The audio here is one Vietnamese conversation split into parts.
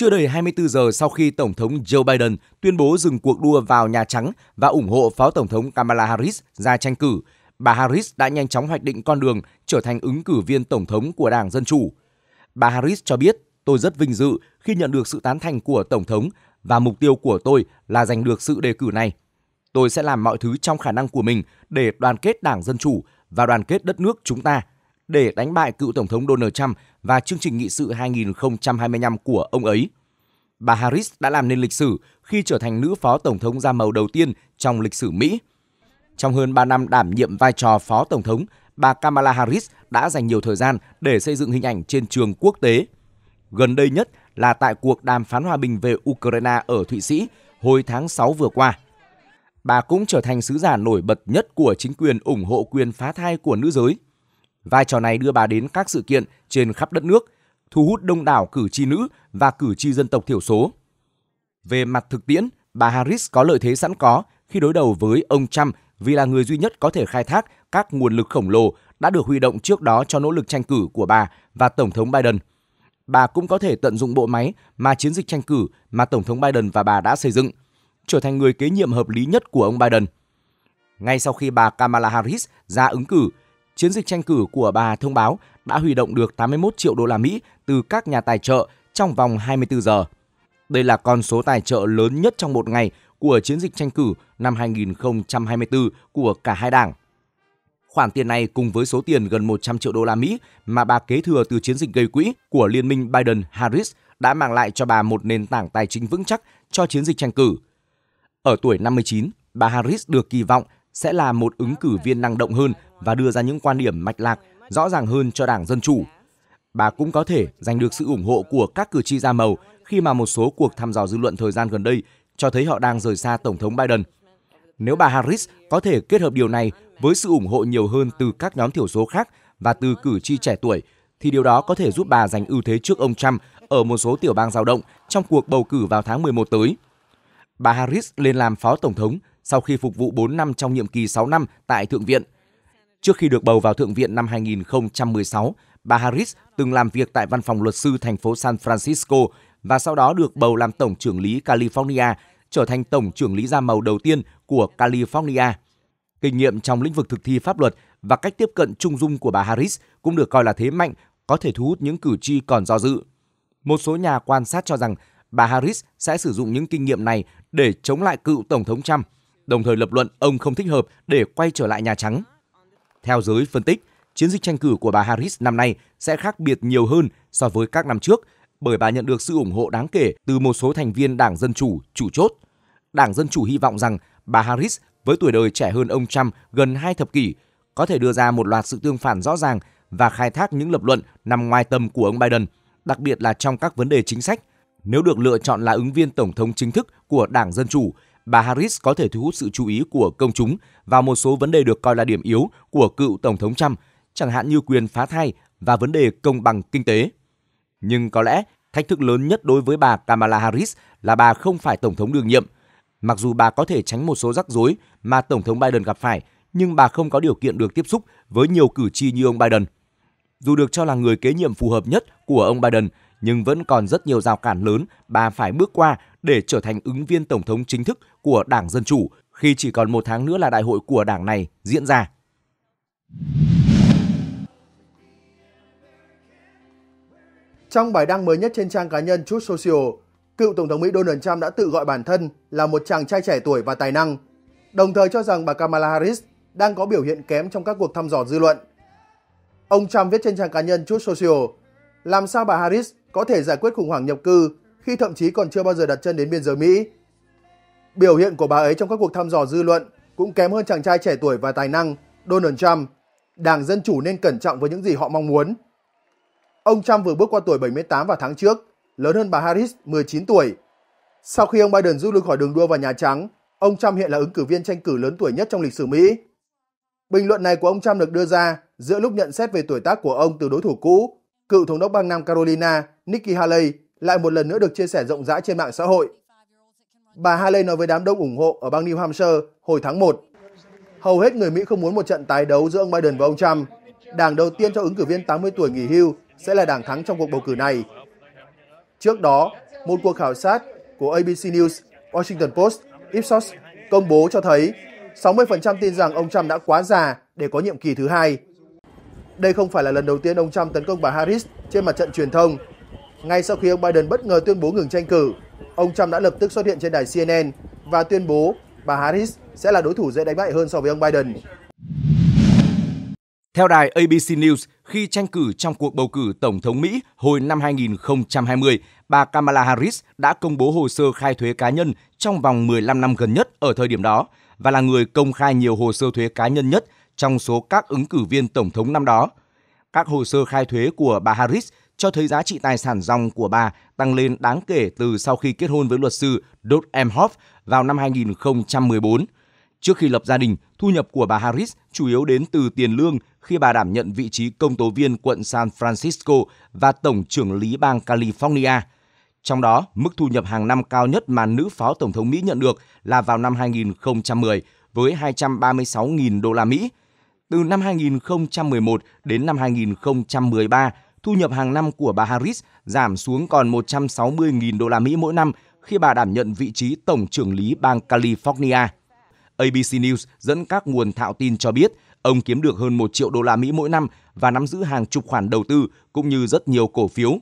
Chưa đầy 24 giờ sau khi Tổng thống Joe Biden tuyên bố dừng cuộc đua vào Nhà Trắng và ủng hộ Phó Tổng thống Kamala Harris ra tranh cử, bà Harris đã nhanh chóng hoạch định con đường trở thành ứng cử viên Tổng thống của Đảng Dân Chủ. Bà Harris cho biết, tôi rất vinh dự khi nhận được sự tán thành của Tổng thống và mục tiêu của tôi là giành được sự đề cử này. Tôi sẽ làm mọi thứ trong khả năng của mình để đoàn kết Đảng Dân Chủ và đoàn kết đất nước chúng ta – để đánh bại cựu Tổng thống Donald Trump và chương trình nghị sự 2025 của ông ấy. Bà Harris đã làm nên lịch sử khi trở thành nữ phó tổng thống da màu đầu tiên trong lịch sử Mỹ. Trong hơn 3 năm đảm nhiệm vai trò phó tổng thống, bà Kamala Harris đã dành nhiều thời gian để xây dựng hình ảnh trên trường quốc tế. Gần đây nhất là tại cuộc đàm phán hòa bình về Ukraine ở Thụy Sĩ hồi tháng 6 vừa qua. Bà cũng trở thành sứ giả nổi bật nhất của chính quyền ủng hộ quyền phá thai của nữ giới – Vai trò này đưa bà đến các sự kiện trên khắp đất nước, thu hút đông đảo cử tri nữ và cử tri dân tộc thiểu số. Về mặt thực tiễn, bà Harris có lợi thế sẵn có khi đối đầu với ông Trump vì là người duy nhất có thể khai thác các nguồn lực khổng lồ đã được huy động trước đó cho nỗ lực tranh cử của bà và Tổng thống Biden. Bà cũng có thể tận dụng bộ máy mà chiến dịch tranh cử mà Tổng thống Biden và bà đã xây dựng, trở thành người kế nhiệm hợp lý nhất của ông Biden. Ngay sau khi bà Kamala Harris ra ứng cử, chiến dịch tranh cử của bà thông báo đã huy động được 81 triệu đô la Mỹ từ các nhà tài trợ trong vòng 24 giờ. Đây là con số tài trợ lớn nhất trong một ngày của chiến dịch tranh cử năm 2024 của cả hai đảng. Khoản tiền này cùng với số tiền gần 100 triệu đô la Mỹ mà bà kế thừa từ chiến dịch gây quỹ của liên minh Biden-Harris đã mang lại cho bà một nền tảng tài chính vững chắc cho chiến dịch tranh cử. Ở tuổi 59, bà Harris được kỳ vọng sẽ là một ứng cử viên năng động hơn và đưa ra những quan điểm mạch lạc rõ ràng hơn cho Đảng Dân Chủ. Bà cũng có thể giành được sự ủng hộ của các cử tri da màu khi mà một số cuộc thăm dò dư luận thời gian gần đây cho thấy họ đang rời xa Tổng thống Biden. Nếu bà Harris có thể kết hợp điều này với sự ủng hộ nhiều hơn từ các nhóm thiểu số khác và từ cử tri trẻ tuổi, thì điều đó có thể giúp bà giành ưu thế trước ông Trump ở một số tiểu bang dao động trong cuộc bầu cử vào tháng 11 tới. Bà Harris lên làm phó tổng thống sau khi phục vụ 4 năm trong nhiệm kỳ 6 năm tại Thượng viện. Trước khi được bầu vào Thượng viện năm 2016, bà Harris từng làm việc tại văn phòng luật sư thành phố San Francisco và sau đó được bầu làm tổng trưởng lý California, trở thành tổng trưởng lý da màu đầu tiên của California. Kinh nghiệm trong lĩnh vực thực thi pháp luật và cách tiếp cận trung dung của bà Harris cũng được coi là thế mạnh có thể thu hút những cử tri còn do dự. Một số nhà quan sát cho rằng bà Harris sẽ sử dụng những kinh nghiệm này để chống lại cựu tổng thống Trump đồng thời lập luận ông không thích hợp để quay trở lại Nhà Trắng. Theo giới phân tích, chiến dịch tranh cử của bà Harris năm nay sẽ khác biệt nhiều hơn so với các năm trước bởi bà nhận được sự ủng hộ đáng kể từ một số thành viên Đảng Dân Chủ chủ chốt. Đảng Dân Chủ hy vọng rằng bà Harris với tuổi đời trẻ hơn ông Trump gần hai thập kỷ có thể đưa ra một loạt sự tương phản rõ ràng và khai thác những lập luận nằm ngoài tầm của ông Biden, đặc biệt là trong các vấn đề chính sách. Nếu được lựa chọn là ứng viên tổng thống chính thức của Đảng Dân Chủ bà Harris có thể thu hút sự chú ý của công chúng vào một số vấn đề được coi là điểm yếu của cựu Tổng thống Trump, chẳng hạn như quyền phá thai và vấn đề công bằng kinh tế. Nhưng có lẽ thách thức lớn nhất đối với bà Kamala Harris là bà không phải Tổng thống đương nhiệm. Mặc dù bà có thể tránh một số rắc rối mà Tổng thống Biden gặp phải, nhưng bà không có điều kiện được tiếp xúc với nhiều cử tri như ông Biden. Dù được cho là người kế nhiệm phù hợp nhất của ông Biden, nhưng vẫn còn rất nhiều rào cản lớn bà phải bước qua để trở thành ứng viên tổng thống chính thức của Đảng Dân Chủ khi chỉ còn một tháng nữa là đại hội của đảng này diễn ra. Trong bài đăng mới nhất trên trang cá nhân Truth Social, cựu Tổng thống Mỹ Donald Trump đã tự gọi bản thân là một chàng trai trẻ tuổi và tài năng, đồng thời cho rằng bà Kamala Harris đang có biểu hiện kém trong các cuộc thăm dò dư luận. Ông Trump viết trên trang cá nhân Truth Social, làm sao bà Harris có thể giải quyết khủng hoảng nhập cư khi thậm chí còn chưa bao giờ đặt chân đến biên giới Mỹ. Biểu hiện của bà ấy trong các cuộc thăm dò dư luận cũng kém hơn chàng trai trẻ tuổi và tài năng Donald Trump. Đảng Dân Chủ nên cẩn trọng với những gì họ mong muốn. Ông Trump vừa bước qua tuổi 78 vào tháng trước, lớn hơn bà Harris 19 tuổi. Sau khi ông Biden rút lui khỏi đường đua vào Nhà Trắng, ông Trump hiện là ứng cử viên tranh cử lớn tuổi nhất trong lịch sử Mỹ. Bình luận này của ông Trump được đưa ra giữa lúc nhận xét về tuổi tác của ông từ đối thủ cũ, cựu thống đốc bang Nam Carolina Nikki Haley lại một lần nữa được chia sẻ rộng rãi trên mạng xã hội. Bà Haley nói với đám đông ủng hộ ở bang New Hampshire hồi tháng 1. Hầu hết người Mỹ không muốn một trận tái đấu giữa ông Biden và ông Trump. Đảng đầu tiên cho ứng cử viên 80 tuổi nghỉ hưu sẽ là đảng thắng trong cuộc bầu cử này. Trước đó, một cuộc khảo sát của ABC News, Washington Post, Ipsos công bố cho thấy 60% tin rằng ông Trump đã quá già để có nhiệm kỳ thứ hai. Đây không phải là lần đầu tiên ông Trump tấn công bà Harris trên mặt trận truyền thông ngay sau khi ông Biden bất ngờ tuyên bố ngừng tranh cử, ông Trump đã lập tức xuất hiện trên đài CNN và tuyên bố bà Harris sẽ là đối thủ dễ đánh bại hơn so với ông Biden. Theo đài ABC News, khi tranh cử trong cuộc bầu cử Tổng thống Mỹ hồi năm 2020, bà Kamala Harris đã công bố hồ sơ khai thuế cá nhân trong vòng 15 năm gần nhất ở thời điểm đó và là người công khai nhiều hồ sơ thuế cá nhân nhất trong số các ứng cử viên Tổng thống năm đó. Các hồ sơ khai thuế của bà Harris cho thấy giá trị tài sản dòng của bà tăng lên đáng kể từ sau khi kết hôn với luật sư Dot M. Hoff vào năm 2014. Trước khi lập gia đình, thu nhập của bà Harris chủ yếu đến từ tiền lương khi bà đảm nhận vị trí công tố viên quận San Francisco và tổng trưởng lý bang California. Trong đó, mức thu nhập hàng năm cao nhất mà nữ phó tổng thống Mỹ nhận được là vào năm 2010 với 236.000 đô la Mỹ. Từ năm 2011 đến năm 2013, thu nhập hàng năm của bà Harris giảm xuống còn 160.000 đô la Mỹ mỗi năm khi bà đảm nhận vị trí tổng trưởng lý bang California. ABC News dẫn các nguồn thạo tin cho biết, ông kiếm được hơn 1 triệu đô la Mỹ mỗi năm và nắm giữ hàng chục khoản đầu tư cũng như rất nhiều cổ phiếu.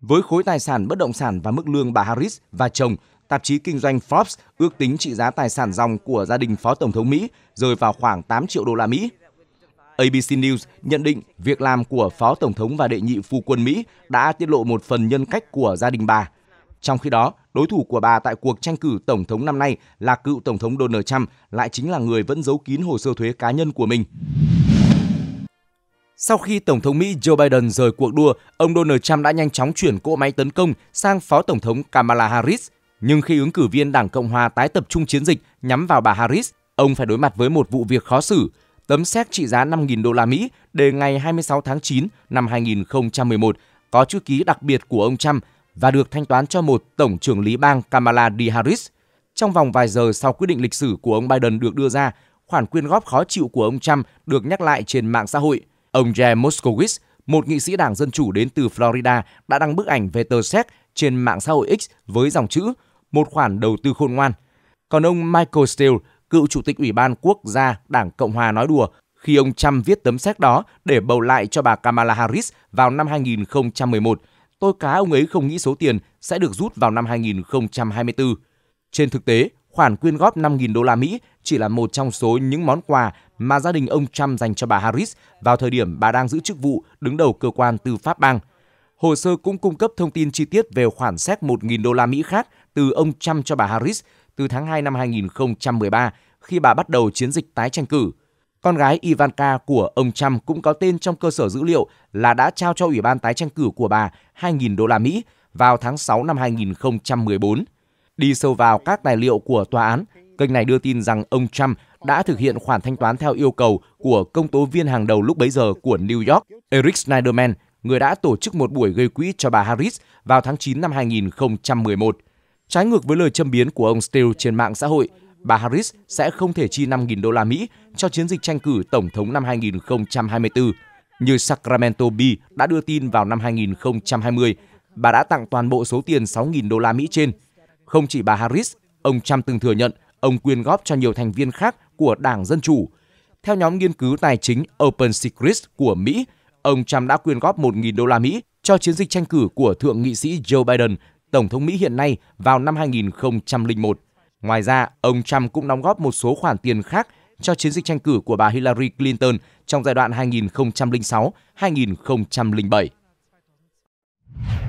Với khối tài sản bất động sản và mức lương bà Harris và chồng, tạp chí kinh doanh Forbes ước tính trị giá tài sản dòng của gia đình phó tổng thống Mỹ rơi vào khoảng 8 triệu đô la Mỹ. ABC News nhận định việc làm của Phó Tổng thống và đệ nhị phu quân Mỹ đã tiết lộ một phần nhân cách của gia đình bà. Trong khi đó, đối thủ của bà tại cuộc tranh cử Tổng thống năm nay là cựu Tổng thống Donald Trump lại chính là người vẫn giấu kín hồ sơ thuế cá nhân của mình. Sau khi Tổng thống Mỹ Joe Biden rời cuộc đua, ông Donald Trump đã nhanh chóng chuyển cỗ máy tấn công sang Phó Tổng thống Kamala Harris. Nhưng khi ứng cử viên Đảng Cộng Hòa tái tập trung chiến dịch nhắm vào bà Harris, ông phải đối mặt với một vụ việc khó xử – tấm séc trị giá 5.000 đô la Mỹ đề ngày 26 tháng 9 năm 2011 có chữ ký đặc biệt của ông Trump và được thanh toán cho một tổng trưởng lý bang Kamala D. Harris. Trong vòng vài giờ sau quyết định lịch sử của ông Biden được đưa ra, khoản quyên góp khó chịu của ông Trump được nhắc lại trên mạng xã hội. Ông Jeb Moskowitz, một nghị sĩ đảng Dân Chủ đến từ Florida, đã đăng bức ảnh về tờ séc trên mạng xã hội X với dòng chữ một khoản đầu tư khôn ngoan. Còn ông Michael Steele, cựu chủ tịch Ủy ban Quốc gia Đảng Cộng hòa nói đùa khi ông Trump viết tấm séc đó để bầu lại cho bà Kamala Harris vào năm 2011. Tôi cá ông ấy không nghĩ số tiền sẽ được rút vào năm 2024. Trên thực tế, khoản quyên góp 5.000 đô la Mỹ chỉ là một trong số những món quà mà gia đình ông Trump dành cho bà Harris vào thời điểm bà đang giữ chức vụ đứng đầu cơ quan tư pháp bang. Hồ sơ cũng cung cấp thông tin chi tiết về khoản xét 1.000 đô la Mỹ khác từ ông Trump cho bà Harris từ tháng 2 năm 2013 khi bà bắt đầu chiến dịch tái tranh cử. Con gái Ivanka của ông Trump cũng có tên trong cơ sở dữ liệu là đã trao cho Ủy ban tái tranh cử của bà 2.000 đô la Mỹ vào tháng 6 năm 2014. Đi sâu vào các tài liệu của tòa án, kênh này đưa tin rằng ông Trump đã thực hiện khoản thanh toán theo yêu cầu của công tố viên hàng đầu lúc bấy giờ của New York, Eric Schneiderman, người đã tổ chức một buổi gây quỹ cho bà Harris vào tháng 9 năm 2011. Trái ngược với lời châm biến của ông Steele trên mạng xã hội, bà Harris sẽ không thể chi 5.000 đô la Mỹ cho chiến dịch tranh cử tổng thống năm 2024. Như Sacramento Bee đã đưa tin vào năm 2020, bà đã tặng toàn bộ số tiền 6.000 đô la Mỹ trên. Không chỉ bà Harris, ông Trump từng thừa nhận ông quyên góp cho nhiều thành viên khác của Đảng Dân Chủ. Theo nhóm nghiên cứu tài chính Open Secrets của Mỹ, ông Trump đã quyên góp 1.000 đô la Mỹ cho chiến dịch tranh cử của Thượng nghị sĩ Joe Biden Tổng thống Mỹ hiện nay vào năm 2001. Ngoài ra, ông Trump cũng đóng góp một số khoản tiền khác cho chiến dịch tranh cử của bà Hillary Clinton trong giai đoạn 2006-2007.